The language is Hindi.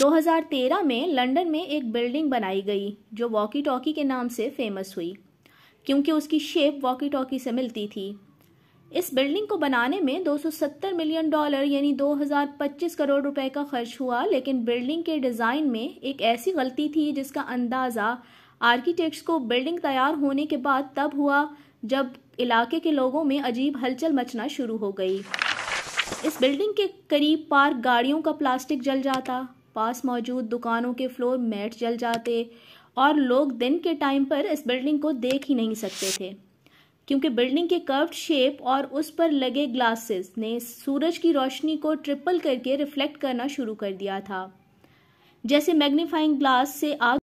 2013 में लंदन में एक बिल्डिंग बनाई गई जो वॉकी टॉकी के नाम से फेमस हुई क्योंकि उसकी शेप वॉकी टॉकी से मिलती थी इस बिल्डिंग को बनाने में 270 मिलियन डॉलर यानी 2025 करोड़ रुपए का खर्च हुआ लेकिन बिल्डिंग के डिज़ाइन में एक ऐसी गलती थी जिसका अंदाज़ा आर्किटेक्ट्स को बिल्डिंग तैयार होने के बाद तब हुआ जब इलाके के लोगों में अजीब हलचल मचना शुरू हो गई इस बिल्डिंग के करीब पार्क गाड़ियों का प्लास्टिक जल जाता पास मौजूद दुकानों के फ्लोर मैट जल जाते और लोग दिन के टाइम पर इस बिल्डिंग को देख ही नहीं सकते थे क्योंकि बिल्डिंग के कर्व्ड शेप और उस पर लगे ग्लासेस ने सूरज की रोशनी को ट्रिपल करके रिफ्लेक्ट करना शुरू कर दिया था जैसे मैग्नीफाइंग ग्लास से आग